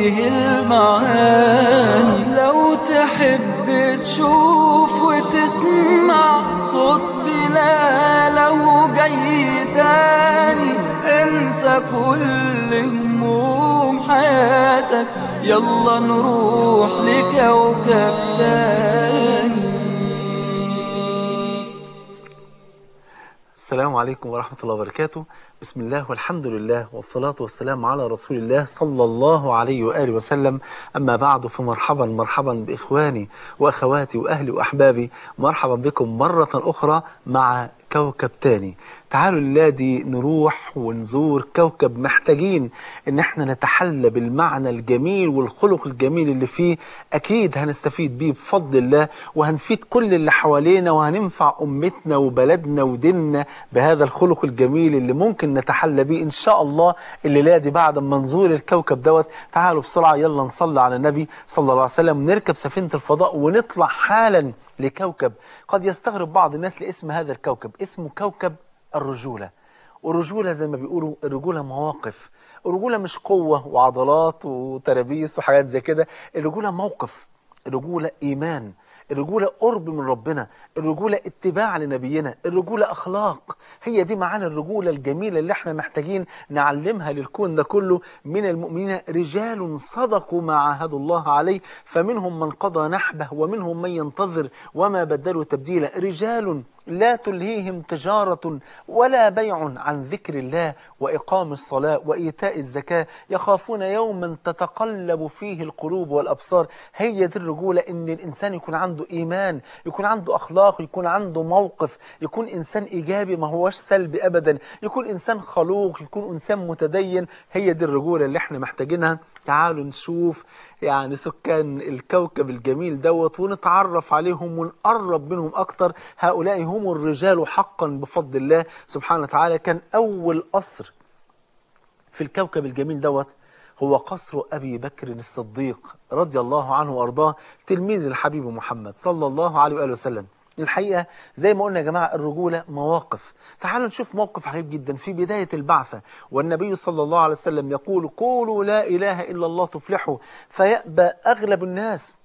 فيه المعاني لو تحب تشوف وتسمع صوت بلا لو جاي تاني انسى كل هموم حياتك يلا نروح لكوكب تاني السلام عليكم ورحمة الله وبركاته بسم الله والحمد لله والصلاة والسلام على رسول الله صلى الله عليه وآله وسلم أما بعد فمرحبا مرحبا بإخواني وأخواتي وأهلي وأحبابي مرحبا بكم مرة أخرى مع كوكب تاني تعالوا للادي نروح ونزور كوكب محتاجين ان احنا نتحلى بالمعنى الجميل والخلق الجميل اللي فيه اكيد هنستفيد بيه بفضل الله وهنفيد كل اللي حوالينا وهننفع امتنا وبلدنا وديننا بهذا الخلق الجميل اللي ممكن نتحلى بيه ان شاء الله الليله دي بعد ما نزور الكوكب دوت تعالوا بسرعه يلا نصلي على النبي صلى الله عليه وسلم نركب سفينه الفضاء ونطلع حالا لكوكب قد يستغرب بعض الناس لاسم هذا الكوكب اسمه كوكب الرجولة الرجولة زي ما بيقولوا الرجولة مواقف الرجولة مش قوة وعضلات وترابيس وحاجات زي كده الرجولة موقف الرجولة إيمان الرجولة قرب من ربنا الرجولة اتباع لنبينا الرجولة أخلاق هي دي معانا الرجولة الجميلة اللي احنا محتاجين نعلمها للكون ده كله من المؤمنين رجال صدقوا ما عاهدوا الله عليه فمنهم من قضى نحبه ومنهم من ينتظر وما بدلوا تبديلا رجال لا تلهيهم تجارة ولا بيع عن ذكر الله وإقام الصلاة وإيتاء الزكاة يخافون يوما تتقلب فيه القلوب والأبصار هي دي الرجولة إن الإنسان يكون عنده إيمان يكون عنده أخلاق يكون عنده موقف يكون إنسان إيجابي ما هوش سلبي أبدا يكون إنسان خلوق يكون إنسان متدين هي دي الرجولة اللي احنا محتاجينها تعالوا نشوف يعني سكان الكوكب الجميل دوت ونتعرف عليهم ونقرب منهم أكتر هؤلاء هم هم الرجال حقا بفضل الله سبحانه وتعالى كان أول قصر في الكوكب الجميل دوت هو قصر أبي بكر الصديق رضي الله عنه وأرضاه تلميذ الحبيب محمد صلى الله عليه وآله وسلم الحقيقة زي ما قلنا يا جماعة الرجولة مواقف تعالوا نشوف موقف عجيب جدا في بداية البعثة والنبي صلى الله عليه وسلم يقول قولوا لا إله إلا الله تفلحوا فيأبى أغلب الناس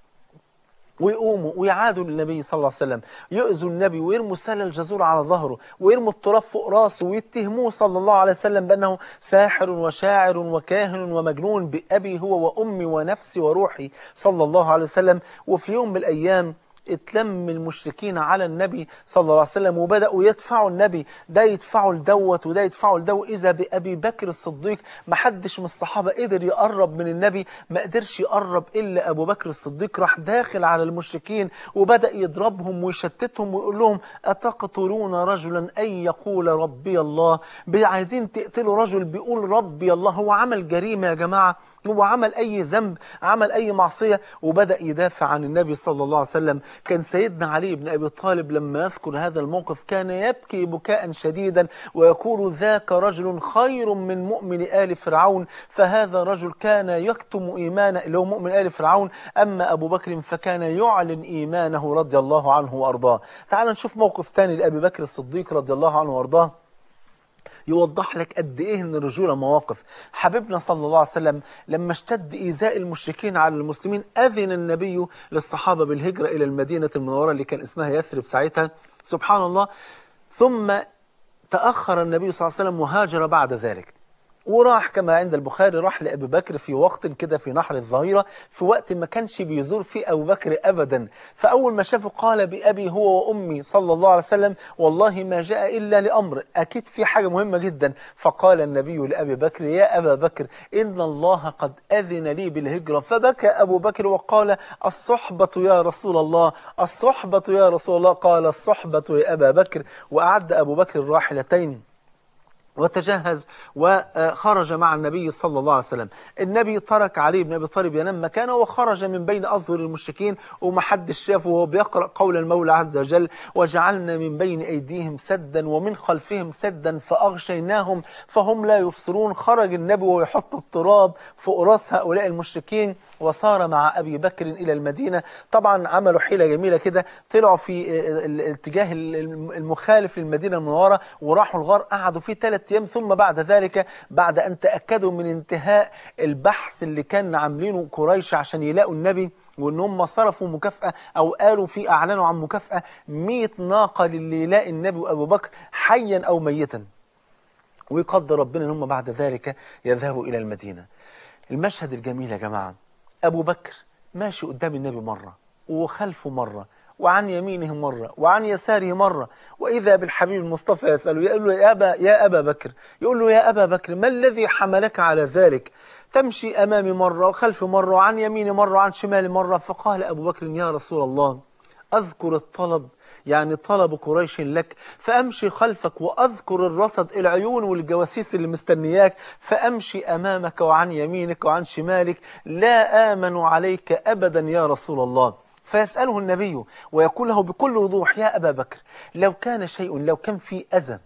ويقوموا ويعادوا للنبي صلى الله عليه وسلم يؤذوا النبي ويرموا سهل الجزور على ظهره ويرموا التراب فوق راسه ويتهموه صلى الله عليه وسلم بأنه ساحر وشاعر وكاهن ومجنون بأبي هو وأمي ونفسي وروحي صلى الله عليه وسلم وفي يوم من الأيام اتلم المشركين على النبي صلى الله عليه وسلم وبدأوا يدفعوا النبي ده يدفعوا لدوت وده يدفعوا لدوت إذا بأبي بكر الصديق ما حدش من الصحابة قدر يقرب من النبي ما قدرش يقرب إلا أبو بكر الصديق راح داخل على المشركين وبدأ يضربهم ويشتتهم ويقول لهم أتقتلون رجلا أن يقول ربي الله عايزين تقتلوا رجل بيقول ربي الله هو عمل جريمة يا جماعة هو عمل أي ذنب عمل أي معصية وبدأ يدافع عن النبي صلى الله عليه وسلم كان سيدنا علي بن أبي طالب لما يذكر هذا الموقف كان يبكي بكاء شديدا ويقول ذاك رجل خير من مؤمن آل فرعون فهذا رجل كان يكتم إيمانه اللي هو مؤمن آل فرعون أما أبو بكر فكان يعلن إيمانه رضي الله عنه وأرضاه تعال نشوف موقف ثاني لأبي بكر الصديق رضي الله عنه وأرضاه يوضح لك قد ايه ان الرجوله مواقف حبيبنا صلى الله عليه وسلم لما اشتد ايذاء المشركين على المسلمين اذن النبي للصحابه بالهجره الى المدينه المنوره اللي كان اسمها يثرب ساعتها سبحان الله ثم تاخر النبي صلى الله عليه وسلم وهاجر بعد ذلك وراح كما عند البخاري راح لأبي بكر في وقت كده في نحر الظهيرة في وقت ما كانش بيزور فيه أبو بكر أبدا فأول ما شافه قال بأبي هو وأمي صلى الله عليه وسلم والله ما جاء إلا لأمر أكيد في حاجة مهمة جدا فقال النبي لأبي بكر يا أبا بكر إن الله قد أذن لي بالهجرة فبكى أبو بكر وقال الصحبة يا رسول الله الصحبة يا رسول الله قال الصحبة يا أبا بكر وأعد أبو بكر راحلتين وتجهز وخرج مع النبي صلى الله عليه وسلم النبي ترك علي بن أبي طالب ينام مكانه وخرج من بين أظهر المشركين ومحدش شافه وهو بيقرأ قول المولى عز وجل وجعلنا من بين أيديهم سدا ومن خلفهم سدا فأغشيناهم فهم لا يبصرون خرج النبي ويحط التراب فوق راس هؤلاء المشركين وصار مع أبي بكر إلى المدينة طبعا عملوا حيلة جميلة كده طلعوا في آه، آه، الاتجاه المخالف للمدينة المنورة وراحوا الغار قعدوا فيه ثلاث أيام ثم بعد ذلك بعد أن تأكدوا من انتهاء البحث اللي كان عاملينه قريش عشان يلاقوا النبي وان هم صرفوا مكافأة أو قالوا في أعلنوا عن مكافأة 100 ناقة للي يلاقي النبي وأبو بكر حيا أو ميتا ويقدر ربنا ان هم بعد ذلك يذهبوا إلى المدينة المشهد الجميل يا جماعه أبو بكر ماشي قدام النبي مرة وخلفه مرة وعن يمينه مرة وعن يساره مرة وإذا بالحبيب المصطفى يسأله يقول له يا أبا, يا أبا بكر يقول له يا أبا بكر ما الذي حملك على ذلك تمشي أمامي مرة وخلفه مرة وعن يميني مرة وعن شمالي مرة فقال أبو بكر يا رسول الله أذكر الطلب يعني طلب قريش لك فأمشي خلفك وأذكر الرصد العيون والجواسيس اللي مستنياك فأمشي أمامك وعن يمينك وعن شمالك لا آمن عليك أبدا يا رسول الله فيسأله النبي ويقول له بكل وضوح يا أبا بكر لو كان شيء لو كان في أذى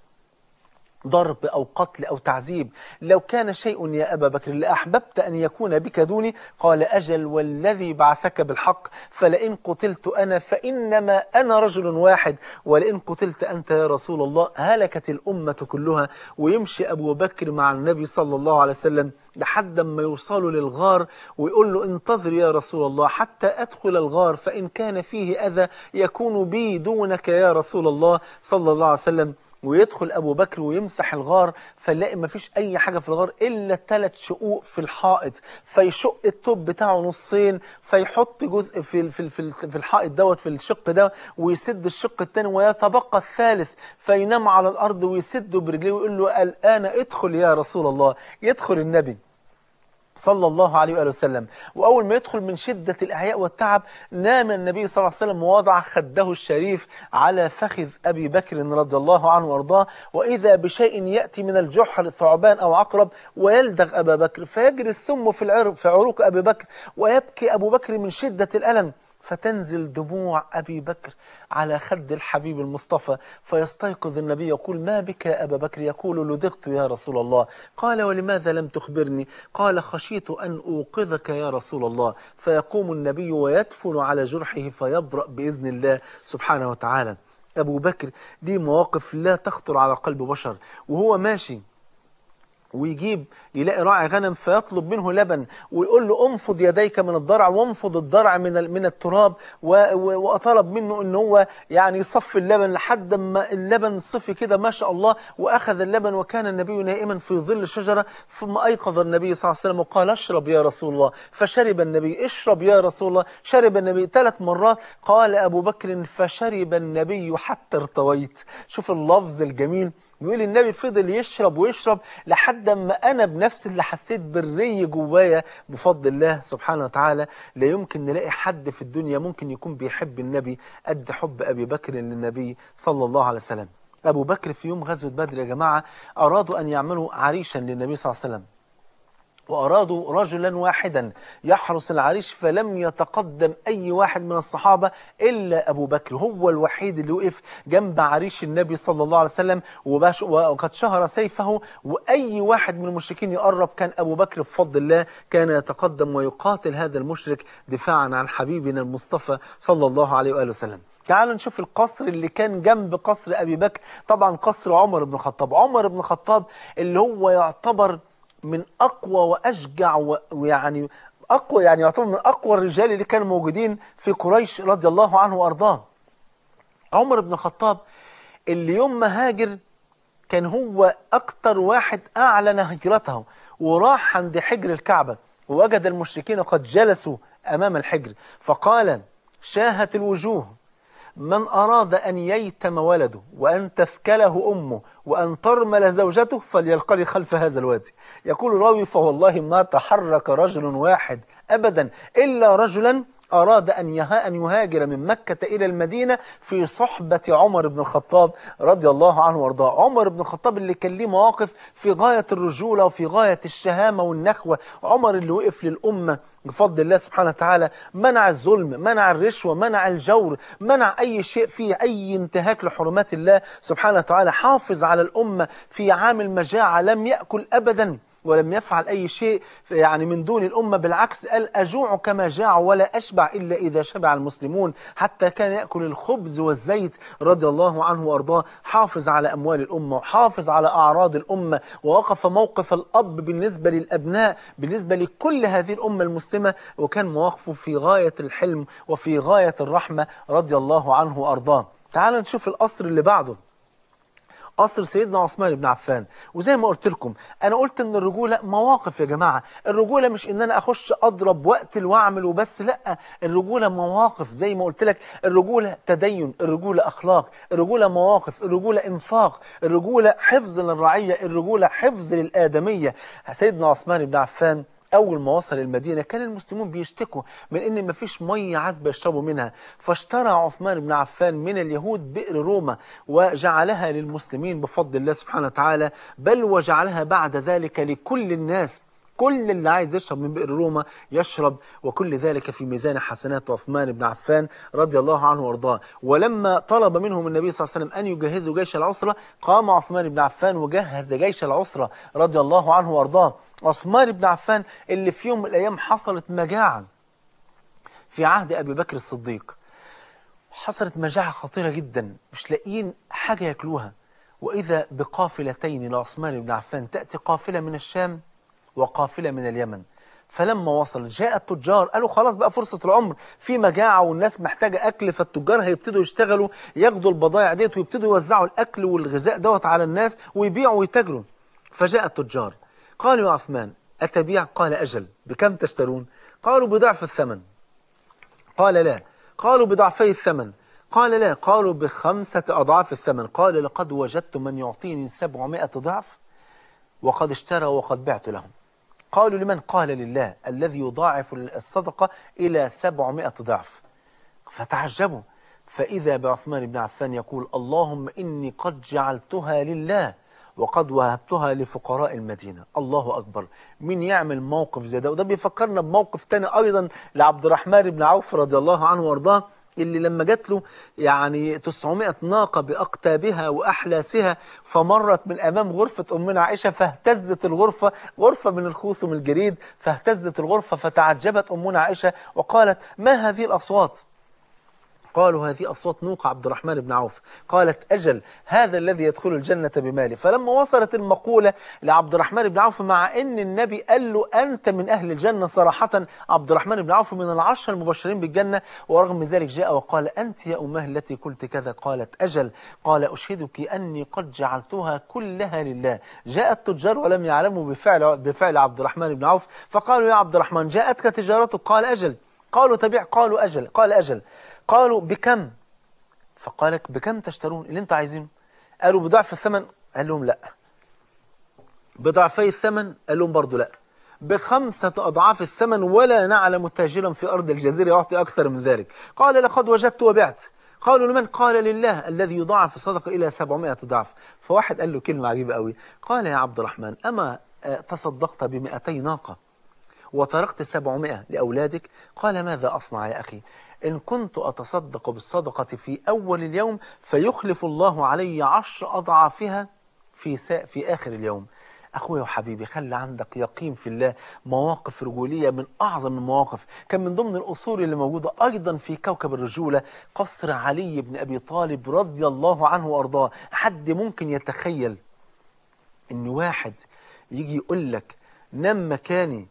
ضرب أو قتل أو تعذيب لو كان شيء يا أبا بكر لأحببت أن يكون بك دوني قال أجل والذي بعثك بالحق فلئن قتلت أنا فإنما أنا رجل واحد ولئن قتلت أنت يا رسول الله هلكت الأمة كلها ويمشي أبو بكر مع النبي صلى الله عليه وسلم لحد ما يوصلوا للغار ويقول له انتظر يا رسول الله حتى أدخل الغار فإن كان فيه أذى يكون بي دونك يا رسول الله صلى الله عليه وسلم ويدخل ابو بكر ويمسح الغار فنلاقي مفيش اي حاجه في الغار الا ثلاث شقوق في الحائط فيشق التوب بتاعه نصين فيحط جزء في في في, في الحائط دوت في الشق ده ويسد الشق الثاني ويتبقى الثالث فينام على الارض ويسده برجليه ويقول له الان ادخل يا رسول الله يدخل النبي صلى الله عليه وآله وسلم وأول ما يدخل من شدة الإعياء والتعب نام النبي صلى الله عليه وسلم ووضع خده الشريف على فخذ أبي بكر رضي الله عنه وأرضاه وإذا بشيء يأتي من الجحر ثعبان أو عقرب ويلدغ أبا بكر فيجري السم في, العرق في عروق أبي بكر ويبكي أبو بكر من شدة الألم فتنزل دموع أبي بكر على خد الحبيب المصطفى فيستيقظ النبي يقول ما بك يا أبا بكر يقول لدغت يا رسول الله قال ولماذا لم تخبرني قال خشيت أن أوقظك يا رسول الله فيقوم النبي ويدفن على جرحه فيبرأ بإذن الله سبحانه وتعالى أبو بكر دي مواقف لا تخطر على قلب بشر وهو ماشي ويجيب يلاقي راعي غنم فيطلب منه لبن ويقول له انفض يديك من الضرع وانفض الضرع من من التراب وطلب منه ان هو يعني يصفي اللبن لحد ما اللبن صفي كده ما شاء الله واخذ اللبن وكان النبي نائما في ظل الشجره ثم ايقظ النبي صلى الله عليه وسلم وقال اشرب يا رسول الله فشرب النبي اشرب يا رسول الله شرب النبي ثلاث مرات قال ابو بكر فشرب النبي حتى ارتويت شوف اللفظ الجميل بيقول النبي فضل يشرب ويشرب لحد ما أنا بنفسي اللي حسيت بالري جوايا بفضل الله سبحانه وتعالى لا يمكن نلاقي حد في الدنيا ممكن يكون بيحب النبي قد حب أبي بكر للنبي صلى الله عليه وسلم أبو بكر في يوم غزوة بدر يا جماعة أرادوا أن يعملوا عريشا للنبي صلى الله عليه وسلم وأرادوا رجلا واحدا يحرس العريش فلم يتقدم أي واحد من الصحابة إلا أبو بكر هو الوحيد اللي وقف جنب عريش النبي صلى الله عليه وسلم وقد شهر سيفه وأي واحد من المشركين يقرب كان أبو بكر بفضل الله كان يتقدم ويقاتل هذا المشرك دفاعا عن حبيبنا المصطفى صلى الله عليه وآله وسلم تعالوا نشوف القصر اللي كان جنب قصر أبي بكر طبعا قصر عمر بن الخطاب عمر بن الخطاب اللي هو يعتبر من اقوى واشجع ويعني اقوى يعني يعتبر من اقوى الرجال اللي كانوا موجودين في قريش رضي الله عنه وارضاه عمر بن الخطاب اللي يوم ما هاجر كان هو اكتر واحد اعلن هجرته وراح عند حجر الكعبه ووجد المشركين قد جلسوا امام الحجر فقال شاهت الوجوه من أراد أن ييتم ولده وأن تثكله أمه وأن ترمل زوجته فليلقلي خلف هذا الوادي يقول الراوي فوالله ما تحرك رجل واحد أبدا إلا رجلا أراد أن, يهاجر من مكة إلى المدينة في صحبة عمر بن الخطاب رضي الله عنه وارضاه عمر بن الخطاب اللي كان ليه مواقف في غاية الرجولة وفي غاية الشهامة والنخوة عمر اللي وقف للأمة بفضل الله سبحانه وتعالى منع الظلم منع الرشوة منع الجور منع أي شيء فيه أي انتهاك لحرمات الله سبحانه وتعالى حافظ على الأمة في عام المجاعة لم يأكل أبدا ولم يفعل أي شيء يعني من دون الأمة بالعكس قال أجوع كما جاع ولا أشبع إلا إذا شبع المسلمون حتى كان يأكل الخبز والزيت رضي الله عنه وأرضاه حافظ على أموال الأمة وحافظ على أعراض الأمة ووقف موقف الأب بالنسبة للأبناء بالنسبة لكل هذه الأمة المسلمة وكان مواقفه في غاية الحلم وفي غاية الرحمة رضي الله عنه وأرضاه تعالوا نشوف القصر اللي بعده قصر سيدنا عثمان بن عفان وزي ما قلت لكم انا قلت ان الرجوله مواقف يا جماعه الرجوله مش ان انا اخش اضرب واقتل واعمل وبس لا الرجوله مواقف زي ما قلت لك الرجوله تدين الرجوله اخلاق الرجوله مواقف الرجوله انفاق الرجوله حفظ للرعيه الرجوله حفظ للادميه سيدنا عثمان بن عفان أول ما وصل المدينة كان المسلمون بيشتكوا من إن مفيش مية عذبة يشربوا منها فاشترى عثمان بن عفان من اليهود بئر روما وجعلها للمسلمين بفضل الله سبحانه وتعالى بل وجعلها بعد ذلك لكل الناس كل اللي عايز يشرب من بئر روما يشرب وكل ذلك في ميزان حسنات عثمان بن عفان رضي الله عنه وارضاه ولما طلب منهم النبي صلى الله عليه وسلم أن يجهزوا جيش العسرة قام عثمان بن عفان وجهز جيش العسرة رضي الله عنه وارضاه عثمان بن عفان اللي في يوم من الأيام حصلت مجاعة في عهد أبي بكر الصديق حصلت مجاعة خطيرة جدا مش لاقيين حاجة ياكلوها وإذا بقافلتين لعثمان بن عفان تأتي قافلة من الشام وقافلة من اليمن فلما وصل جاء التجار قالوا خلاص بقى فرصة العمر في مجاعة والناس محتاجة أكل فالتجار هيبتدوا يشتغلوا ياخدوا البضائع ديت ويبتدوا يوزعوا الأكل والغذاء دوت على الناس ويبيعوا ويتاجروا فجاء التجار قالوا يا عثمان أتبيع قال أجل بكم تشترون قالوا بضعف الثمن قال لا قالوا بضعفي الثمن قال لا قالوا بخمسة أضعاف الثمن قال لقد وجدت من يعطيني سبعمائة ضعف وقد اشترى وقد بعت لهم قالوا لمن قال لله الذي يضاعف الصدقة إلى 700 ضعف فتعجبوا فإذا بعثمان بن عفان يقول اللهم إني قد جعلتها لله وقد وهبتها لفقراء المدينة الله أكبر مين يعمل موقف زي ده وده بيفكرنا بموقف تاني أيضا لعبد الرحمن بن عوف رضي الله عنه وارضاه اللي لما جات له يعني 900 ناقة بأقتابها وأحلاسها فمرت من أمام غرفة أمنا عائشة فاهتزت الغرفة غرفة من الخوص ومن الجريد فاهتزت الغرفة فتعجبت أمنا عائشة وقالت ما هذه الأصوات قالوا هذه أصوات نوق عبد الرحمن بن عوف قالت أجل هذا الذي يدخل الجنة بماله فلما وصلت المقولة لعبد الرحمن بن عوف مع أن النبي قال له أنت من أهل الجنة صراحة عبد الرحمن بن عوف من العشر المبشرين بالجنة ورغم ذلك جاء وقال أنت يا أمه التي قلت كذا قالت أجل قال أشهدك أني قد جعلتها كلها لله جاء التجار ولم يعلموا بفعل, بفعل عبد الرحمن بن عوف فقالوا يا عبد الرحمن جاءتك تجارتك قال أجل قالوا تبيع قالوا أجل قال أجل قالوا بكم فقالك بكم تشترون اللي انت عايزينه قالوا بضعف الثمن قال لهم لا بضعفي الثمن قال لهم برضه لا بخمسة أضعاف الثمن ولا نعلم تاجرا في أرض الجزيرة يعطي أكثر من ذلك قال لقد وجدت وبعت قالوا لمن قال لله الذي يضاعف الصدقة إلى 700 ضعف فواحد قال له كلمة عجيبة قوي قال يا عبد الرحمن أما تصدقت ب 200 ناقة وتركت 700 لأولادك قال ماذا أصنع يا أخي إن كنت أتصدق بالصدقة في أول اليوم فيخلف الله علي عشر أضعافها في, في آخر اليوم أخويا وحبيبي خلي عندك يقين في الله مواقف رجولية من أعظم المواقف كان من ضمن الأصول اللي موجودة أيضا في كوكب الرجولة قصر علي بن أبي طالب رضي الله عنه وأرضاه حد ممكن يتخيل إن واحد يجي يقول لك نام مكاني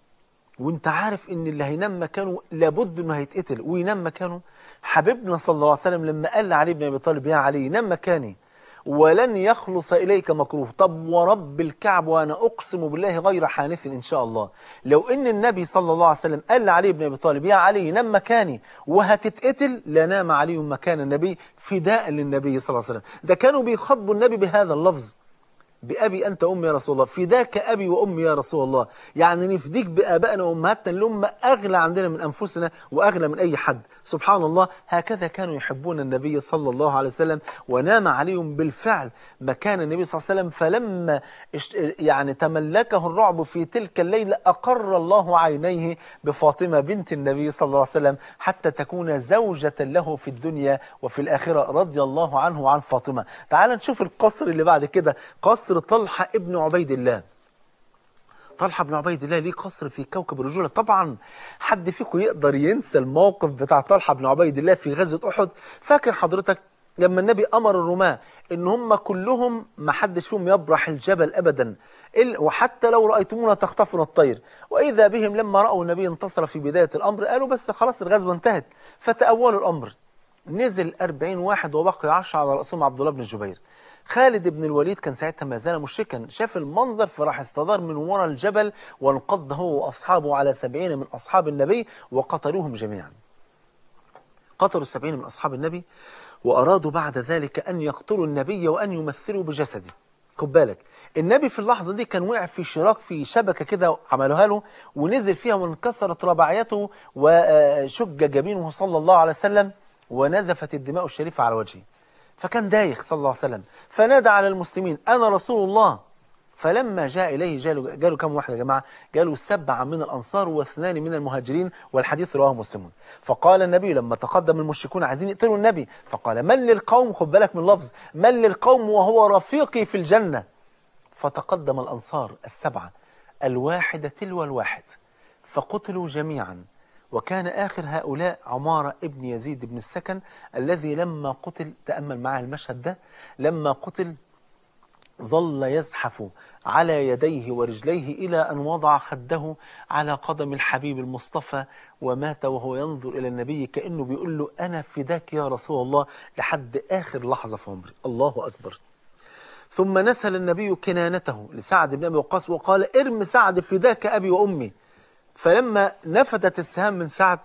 وانت عارف ان اللي هينام مكانه لابد انه هيتقتل وينام مكانه حبيبنا صلى الله عليه وسلم لما قال لعلي بن ابي طالب يا علي نام مكاني ولن يخلص إليك مكروه طب ورب الكعب وأنا أقسم بالله غير حانث إن شاء الله لو إن النبي صلى الله عليه وسلم قال لعلي بن أبي طالب يا علي نام مكاني وهتتقتل لنام علي مكان النبي فداء للنبي صلى الله عليه وسلم ده كانوا بيخاطبوا النبي بهذا اللفظ بأبي أنت وأمي يا رسول الله فداك أبي وأمي يا رسول الله يعني نفديك بآبائنا وأمهاتنا اللي هم أغلى عندنا من أنفسنا وأغلى من أي حد سبحان الله هكذا كانوا يحبون النبي صلى الله عليه وسلم ونام عليهم بالفعل مكان النبي صلى الله عليه وسلم فلما يعني تملكه الرعب في تلك الليلة أقر الله عينيه بفاطمة بنت النبي صلى الله عليه وسلم حتى تكون زوجة له في الدنيا وفي الآخرة رضي الله عنه وعن فاطمة تعال نشوف القصر اللي بعد كده قصر طلحة ابن عبيد الله طلحه بن عبيد الله ليه قصر في كوكب الرجوله طبعا حد فيكم يقدر ينسى الموقف بتاع طلحه بن عبيد الله في غزوه احد فاكر حضرتك لما النبي امر الرماه ان هم كلهم ما حدش فيهم يبرح الجبل ابدا وحتى لو رايتمونا تخطفنا الطير واذا بهم لما راوا النبي انتصر في بدايه الامر قالوا بس خلاص الغزوه انتهت فتاولوا الامر نزل 40 واحد وبقي 10 على راسهم عبد الله بن الزبير خالد بن الوليد كان ساعتها ما زال مشركا شاف المنظر فراح استدار من وراء الجبل وانقض هو وأصحابه على سبعين من أصحاب النبي وقتلوهم جميعا قتلوا السبعين من أصحاب النبي وأرادوا بعد ذلك أن يقتلوا النبي وأن يمثلوا بجسده خد بالك النبي في اللحظة دي كان وقع في شراك في شبكة كده عملوها له ونزل فيها وانكسرت رباعيته وشج جبينه صلى الله عليه وسلم ونزفت الدماء الشريفة على وجهه فكان دايخ صلى الله عليه وسلم فنادى على المسلمين أنا رسول الله فلما جاء إليه جاله, جاله كم واحد يا جماعة جاله سبعة من الأنصار واثنان من المهاجرين والحديث رواه مسلم فقال النبي لما تقدم المشركون عايزين يقتلوا النبي فقال من للقوم خد بالك من لفظ من للقوم وهو رفيقي في الجنة فتقدم الأنصار السبعة الواحدة تلو الواحد فقتلوا جميعا وكان آخر هؤلاء عمارة ابن يزيد بن السكن الذي لما قتل تأمل معه المشهد ده لما قتل ظل يزحف على يديه ورجليه إلى أن وضع خده على قدم الحبيب المصطفى ومات وهو ينظر إلى النبي كأنه بيقول له أنا فداك يا رسول الله لحد آخر لحظة في عمري الله أكبر ثم نثل النبي كنانته لسعد بن أبي وقاص وقال ارم سعد فداك أبي وأمي فلما نفدت السهام من سعد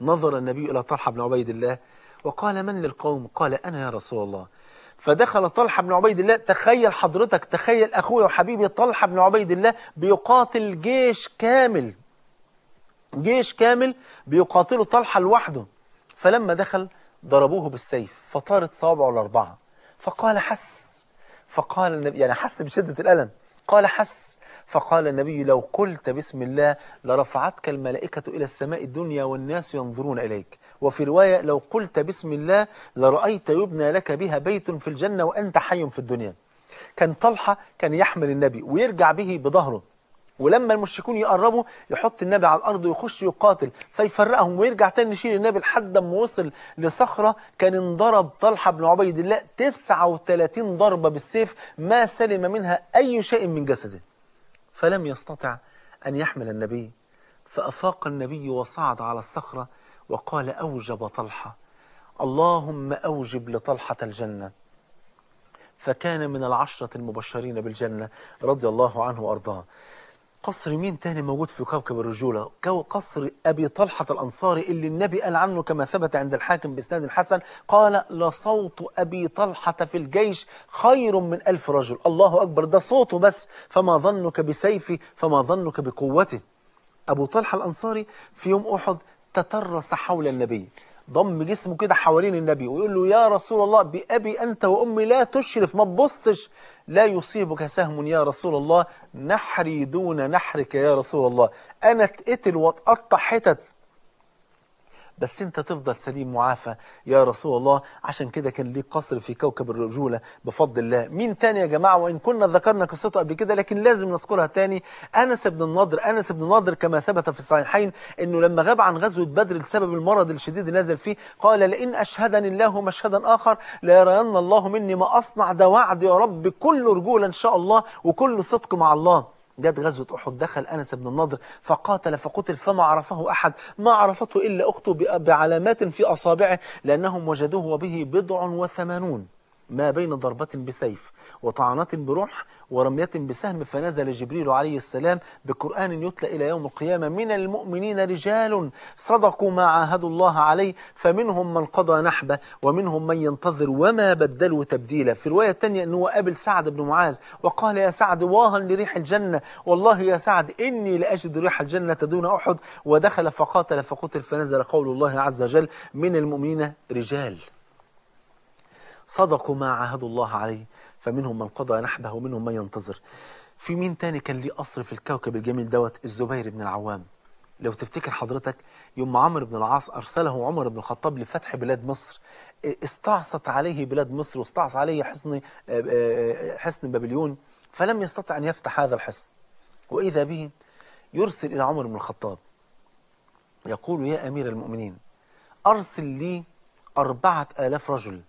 نظر النبي إلى طلحة بن عبيد الله وقال من للقوم قال أنا يا رسول الله فدخل طلحة بن عبيد الله تخيل حضرتك تخيل أخويا وحبيبي طلحة بن عبيد الله بيقاتل جيش كامل جيش كامل بيقاتله طلحة لوحده فلما دخل ضربوه بالسيف فطارت صوابعه الأربعة فقال حس فقال النبي يعني حس بشدة الألم قال حس فقال النبي لو قلت بسم الله لرفعتك الملائكة إلى السماء الدنيا والناس ينظرون إليك وفي رواية لو قلت بسم الله لرأيت يبنى لك بها بيت في الجنة وأنت حي في الدنيا كان طلحة كان يحمل النبي ويرجع به بظهره ولما المشركون يقربوا يحط النبي على الارض ويخش يقاتل فيفرقهم ويرجع تاني يشيل النبي لحد ما وصل لصخره كان انضرب طلحه بن عبيد الله 39 ضربه بالسيف ما سلم منها اي شيء من جسده فلم يستطع ان يحمل النبي فافاق النبي وصعد على الصخره وقال اوجب طلحه اللهم اوجب لطلحه الجنه فكان من العشرة المبشرين بالجنة رضي الله عنه وأرضاه قصر مين تاني موجود في كوكب الرجولة قصر أبي طلحة الأنصاري اللي النبي قال عنه كما ثبت عند الحاكم بإسناد الحسن قال لصوت أبي طلحة في الجيش خير من ألف رجل الله أكبر ده صوته بس فما ظنك بسيفي فما ظنك بقوته أبو طلحة الأنصاري في يوم أحد تترس حول النبي ضم جسمه كده حوالين النبي ويقول له يا رسول الله بأبي أنت وأمي لا تشرف ما تبصش لا يصيبك سهم يا رسول الله نحري دون نحرك يا رسول الله أنا اتقتل واتقطع حتت بس انت تفضل سليم معافى يا رسول الله عشان كده كان ليه قصر في كوكب الرجولة بفضل الله مين تاني يا جماعة وإن كنا ذكرنا قصته قبل كده لكن لازم نذكرها تاني أنس بن النضر أنس بن النضر كما ثبت في الصحيحين أنه لما غاب عن غزوة بدر لسبب المرض الشديد نزل فيه قال لئن أشهدني الله مشهدا آخر لا يرين الله مني ما أصنع ده وعد يا رب كل رجولة إن شاء الله وكل صدق مع الله جت غزوة أحد دخل أنس بن النضر فقاتل فقتل فما عرفه أحد ما عرفته إلا أخته بعلامات في أصابعه لأنهم وجدوه وبه بضع وثمانون ما بين ضربة بسيف وطعنة بروح ورمية بسهم فنزل جبريل عليه السلام بقرآن يتلى إلى يوم القيامة من المؤمنين رجال صدقوا ما عاهدوا الله عليه فمنهم من قضى نحبه ومنهم من ينتظر وما بدلوا تبديلا في رواية تانية أنه قابل سعد بن معاذ وقال يا سعد واها لريح الجنة والله يا سعد إني لأجد ريح الجنة دون أحد ودخل فقاتل فقتل فنزل قول الله عز وجل من المؤمنين رجال صدقوا ما عاهدوا الله عليه فمنهم من قضى نحبه ومنهم من ينتظر في مين تاني كان ليه قصر في الكوكب الجميل دوت الزبير بن العوام لو تفتكر حضرتك يوم عمرو بن العاص أرسله عمر بن الخطاب لفتح بلاد مصر استعصت عليه بلاد مصر واستعص عليه حصن حصن بابليون فلم يستطع أن يفتح هذا الحصن وإذا به يرسل إلى عمر بن الخطاب يقول يا أمير المؤمنين أرسل لي أربعة آلاف رجل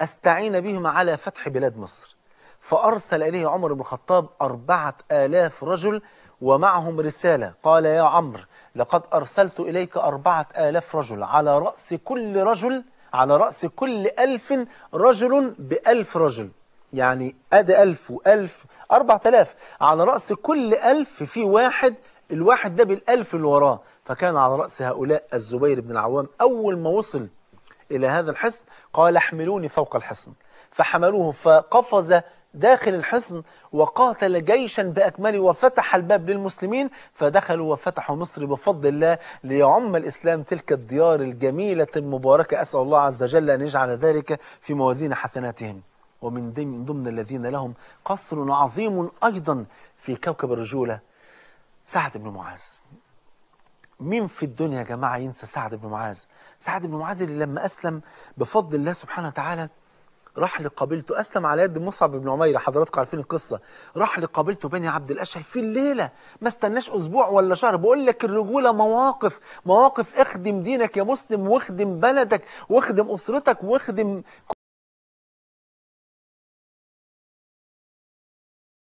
أستعين بهم على فتح بلاد مصر فأرسل إليه عمر بن الخطاب أربعة آلاف رجل ومعهم رسالة قال يا عمرو لقد أرسلت إليك أربعة آلاف رجل على رأس كل رجل على رأس كل ألف رجل بألف رجل يعني أدى ألف وألف أربعة آلاف على رأس كل ألف في واحد الواحد ده بالألف اللي وراه فكان على رأس هؤلاء الزبير بن العوام أول ما وصل إلى هذا الحصن قال احملوني فوق الحصن فحملوه فقفز داخل الحصن وقاتل جيشا بأكمله وفتح الباب للمسلمين فدخلوا وفتحوا مصر بفضل الله ليعم الإسلام تلك الديار الجميلة المباركة أسأل الله عز وجل أن يجعل ذلك في موازين حسناتهم ومن ضمن الذين لهم قصر عظيم أيضا في كوكب الرجولة سعد بن معاذ مين في الدنيا يا جماعة ينسى سعد بن معاذ سعد بن معاذ اللي لما أسلم بفضل الله سبحانه وتعالى راح لقبيلته أسلم على يد مصعب بن عمير حضراتكم عارفين القصة راح لقبيلته بني عبد الأشهل في الليلة ما استناش أسبوع ولا شهر بقول لك الرجولة مواقف مواقف اخدم دينك يا مسلم واخدم بلدك واخدم أسرتك واخدم